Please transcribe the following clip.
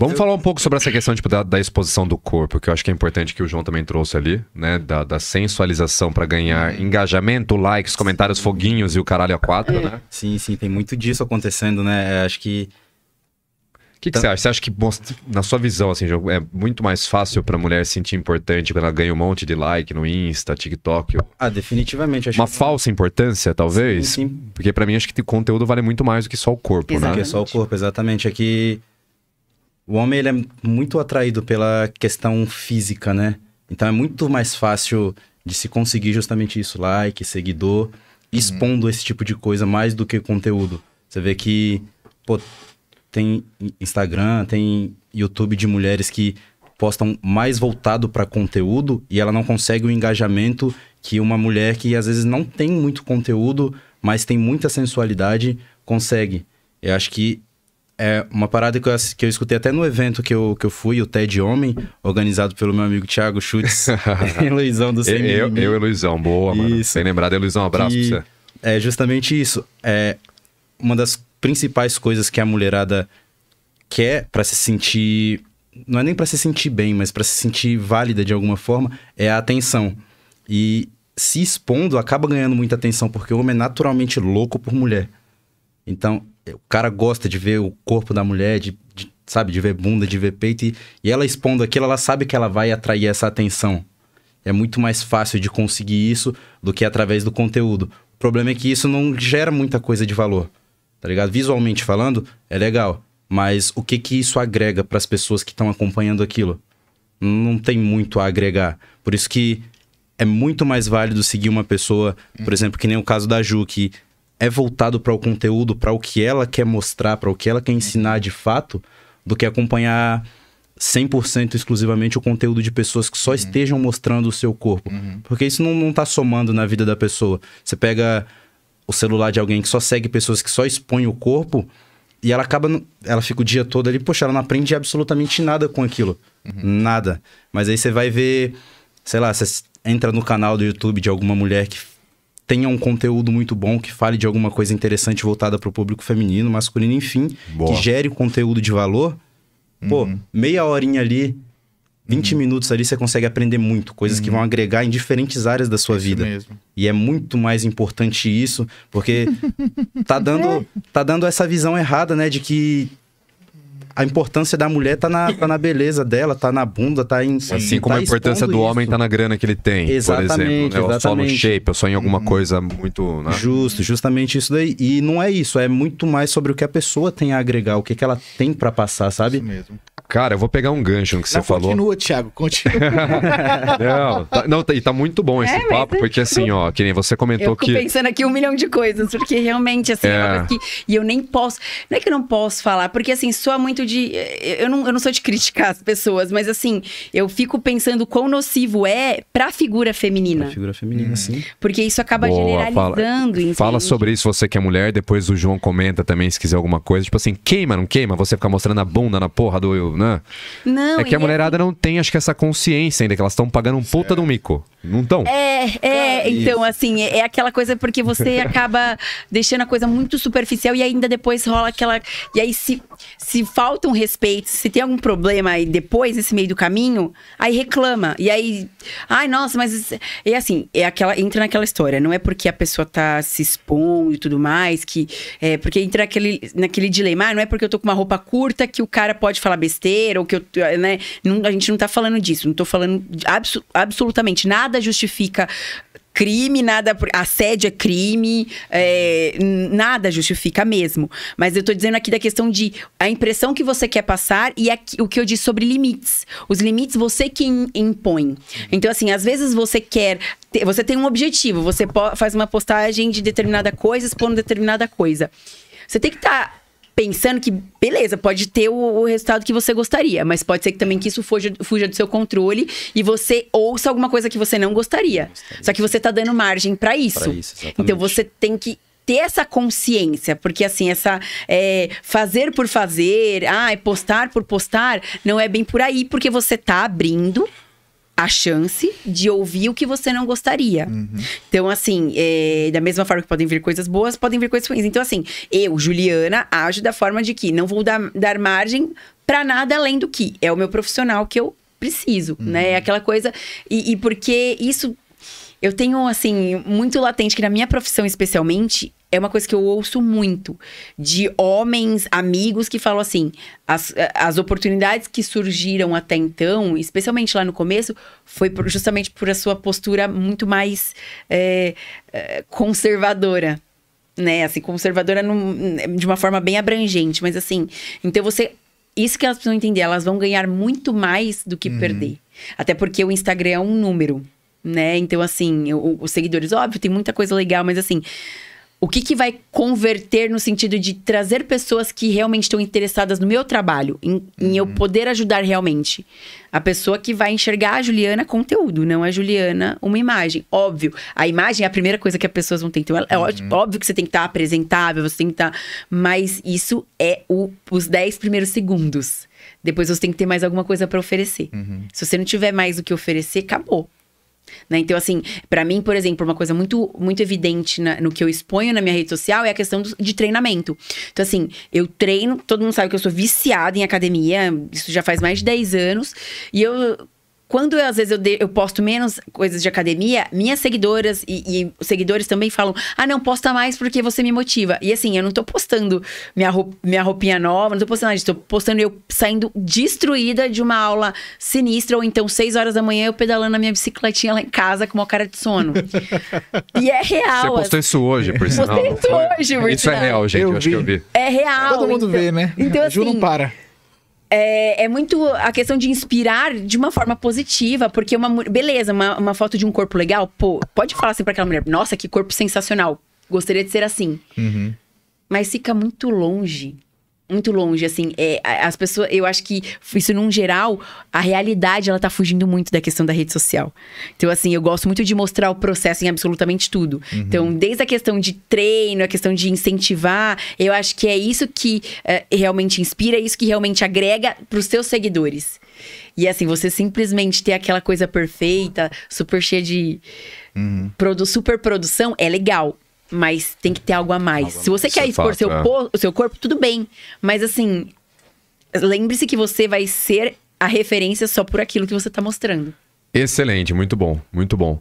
Vamos eu... falar um pouco sobre essa questão tipo, da, da, exposição do corpo, que eu acho que é importante que o João também trouxe ali, né? Da, da sensualização para ganhar uhum. engajamento, likes, comentários, sim. foguinhos e o caralho a quatro, é. né? Sim, sim, tem muito disso acontecendo, né? É, acho que. O que, que então... você acha? Você acha que, na sua visão, assim, é muito mais fácil pra mulher se sentir importante quando ela ganha um monte de like no Insta, TikTok? Ou... Ah, definitivamente. Uma que... falsa importância, talvez? Sim, sim. Porque pra mim, acho que o conteúdo vale muito mais do que só o corpo, exatamente. né? Do que só o corpo, exatamente. É que o homem ele é muito atraído pela questão física, né? Então é muito mais fácil de se conseguir justamente isso, like, seguidor, uhum. expondo uhum. esse tipo de coisa mais do que conteúdo. Você vê que, pô, tem Instagram, tem YouTube de mulheres que postam mais voltado para conteúdo e ela não consegue o engajamento que uma mulher que às vezes não tem muito conteúdo, mas tem muita sensualidade, consegue. Eu acho que é uma parada que eu, que eu escutei até no evento que eu, que eu fui, o TED Homem, organizado pelo meu amigo Thiago Schutz e Luizão do Sem eu, eu, e Luizão, boa, isso. mano. Bem lembrado, Luizão, um abraço que pra você. É justamente isso. É uma das principais coisas que a mulherada quer para se sentir. Não é nem para se sentir bem, mas para se sentir válida de alguma forma, é a atenção. E se expondo, acaba ganhando muita atenção, porque o homem é naturalmente louco por mulher. Então, é, o cara gosta de ver o corpo da mulher, de, de sabe, de ver bunda, de ver peito. E, e ela expondo aquilo, ela sabe que ela vai atrair essa atenção. É muito mais fácil de conseguir isso do que através do conteúdo. O problema é que isso não gera muita coisa de valor. Tá ligado? Visualmente falando, é legal. Mas o que que isso agrega para as pessoas que estão acompanhando aquilo? Não tem muito a agregar. Por isso que é muito mais válido seguir uma pessoa, por exemplo, que nem o caso da Ju, que é voltado para o conteúdo, para o que ela quer mostrar, para o que ela quer ensinar de fato, do que acompanhar 100% exclusivamente o conteúdo de pessoas que só uhum. estejam mostrando o seu corpo. Uhum. Porque isso não, não tá somando na vida da pessoa. Você pega o celular de alguém que só segue pessoas que só expõem o corpo e ela acaba. Ela fica o dia todo ali, poxa, ela não aprende absolutamente nada com aquilo. Uhum. Nada. Mas aí você vai ver, sei lá, você entra no canal do YouTube de alguma mulher que tenha um conteúdo muito bom, que fale de alguma coisa interessante voltada para o público feminino, masculino, enfim, Boa. que gere conteúdo de valor. Pô, uhum. meia horinha ali, 20 uhum. minutos ali, você consegue aprender muito, coisas uhum. que vão agregar em diferentes áreas da sua é isso vida. Mesmo. E é muito mais importante isso, porque tá dando, tá dando essa visão errada, né, de que a importância da mulher tá na, tá na beleza dela, tá na bunda, tá em. Assim tá como tá a importância do homem isso. tá na grana que ele tem, exatamente, por exemplo. Né? Exatamente. Só no shape, ou só em alguma uhum. coisa muito. Né? Justo, justamente isso daí. E não é isso, é muito mais sobre o que a pessoa tem a agregar, o que, que ela tem para passar, sabe? Isso mesmo. Cara, eu vou pegar um gancho no que não, você falou. Continua, Thiago, continua. não, tá, não, tá, e tá muito bom é, esse é, papo, porque assim, ó, que nem você comentou eu que. Eu tô pensando aqui um milhão de coisas, porque realmente, assim, é... é. que, e eu nem posso. Não é que eu não posso falar, porque assim, soa muito de. Eh, eu não, eu não sou de criticar as pessoas, mas assim, eu fico pensando quão nocivo é pra figura feminina. Pra figura feminina, hum. sim. Porque isso acaba Boa, generalizando. Fala, fala sobre isso, você que é mulher, depois o João comenta também se quiser alguma coisa. Tipo assim, queima, não queima? Você ficar mostrando a bunda na porra do né? Não, é que a é mulherada é... não tem, acho que, essa consciência ainda, que elas estão pagando um puta do um mico. Não estão. É, é então, assim, é, é, aquela coisa porque você acaba deixando a coisa muito superficial e ainda depois rola aquela. E aí, se, se falta um respeito, se tem algum problema aí depois, nesse meio do caminho, aí reclama. E aí, ai, nossa, mas. É", e assim, é aquela, entra naquela história. Não é porque a pessoa tá se expondo e tudo mais, que. É, porque entra naquele, naquele dilema, ah, não é porque eu tô com uma roupa curta que o cara pode falar besteira, ou que eu. Né, não, a gente não tá falando disso, não tô falando abso, absolutamente nada nada justifica crime, nada. Assédio é crime, é, nada justifica mesmo. Mas eu tô dizendo aqui da questão de a impressão que você quer passar e aqui, o que eu disse sobre limites. Os limites você que impõe. Então, assim, às vezes você quer. Ter, você tem um objetivo, você faz uma postagem de determinada coisa, expondo determinada coisa. Você tem que estar. Tá pensando que, beleza, pode ter o, o, resultado que você gostaria, mas pode ser que também que isso fuja, fuja do seu controle e você ouça alguma coisa que você não gostaria. gostaria. Só que você tá dando margem para isso. Pra isso então você tem que ter essa consciência, porque assim, essa é, fazer por fazer, ah, é postar por postar, não é bem por aí, porque você tá abrindo a chance de ouvir o que você não gostaria. Uhum. Então, assim, é, da mesma forma que podem vir coisas boas, podem vir coisas ruins. Então, assim, eu, Juliana, ajo da forma de que não vou dar, dar margem para nada além do que é o meu profissional que eu preciso, uhum. né? É aquela coisa. E, e porque isso. Eu tenho, assim, muito latente que na minha profissão, especialmente, é uma coisa que eu ouço muito de homens, amigos que falam assim: as, eh, as oportunidades que surgiram até então, especialmente lá no começo, foi por, justamente por a sua postura muito mais é, conservadora. Né, assim, conservadora num, de uma forma bem abrangente, mas assim, então você. Isso que elas precisam entender, elas vão ganhar muito mais do que uhum. perder. Até porque o Instagram é um número, né? Então, assim, os seguidores, óbvio, tem muita coisa legal, mas assim, o que, que vai converter no sentido de trazer pessoas que realmente estão interessadas no meu trabalho, em, uhum. eu poder ajudar realmente. A pessoa que vai enxergar a Juliana conteúdo, não a Juliana uma imagem. Óbvio, a imagem é a primeira coisa que as pessoas vão ter. Então, é uhum. óbvio que você tem que estar apresentável, você tem que estar. Mas isso é o, os 10 primeiros segundos. Depois você tem que ter mais alguma coisa para oferecer. Uhum. Se você não tiver mais o que oferecer, acabou. Né? Então, assim, para mim, por exemplo, uma coisa muito, muito evidente na, no que eu exponho na minha rede social é a questão do, de treinamento. Então, assim, eu treino, todo mundo sabe que eu sou viciada em academia, isso já faz mais de 10 anos, e eu quando eu, às vezes eu, de, eu posto menos coisas de academia, minhas seguidoras e, e seguidores também falam: ah, não, posta mais porque você me motiva. E assim, eu não tô postando minha, roup, minha roupinha nova, não tô postando nada, tô postando eu saindo destruída de uma aula sinistra, ou então seis horas da manhã eu pedalando a minha bicicletinha lá em casa com uma cara de sono. e é real. Você postou assim, isso hoje, por sinal. Postei isso hoje, por Isso é real, gente, eu, eu acho que eu vi. É real. Todo mundo então, vê, né? Então, assim, Ju não assim, para é, é, muito a questão de inspirar de uma forma positiva, porque uma beleza, uma, uma foto de um corpo legal, pô, pode falar assim para aquela mulher, nossa, que corpo sensacional, gostaria de ser assim. Uhum. Mas fica muito longe muito longe, assim. É, as pessoas, eu acho que isso, num geral, a realidade, ela tá fugindo muito da questão da rede social. Então, assim, eu gosto muito de mostrar o processo em absolutamente tudo. Uhum. Então, desde a questão de treino, a questão de incentivar, eu acho que é isso que é, realmente inspira, é isso que realmente agrega pros seus seguidores. E assim, você simplesmente ter aquela coisa perfeita, super cheia de uhum. produ super produção, é legal. Mas tem que ter algo a mais. Algo Se você quer é expor fato, seu, é. seu corpo, tudo bem. Mas assim, lembre-se que você vai ser a referência só por aquilo que você está mostrando. Excelente, muito bom, muito bom.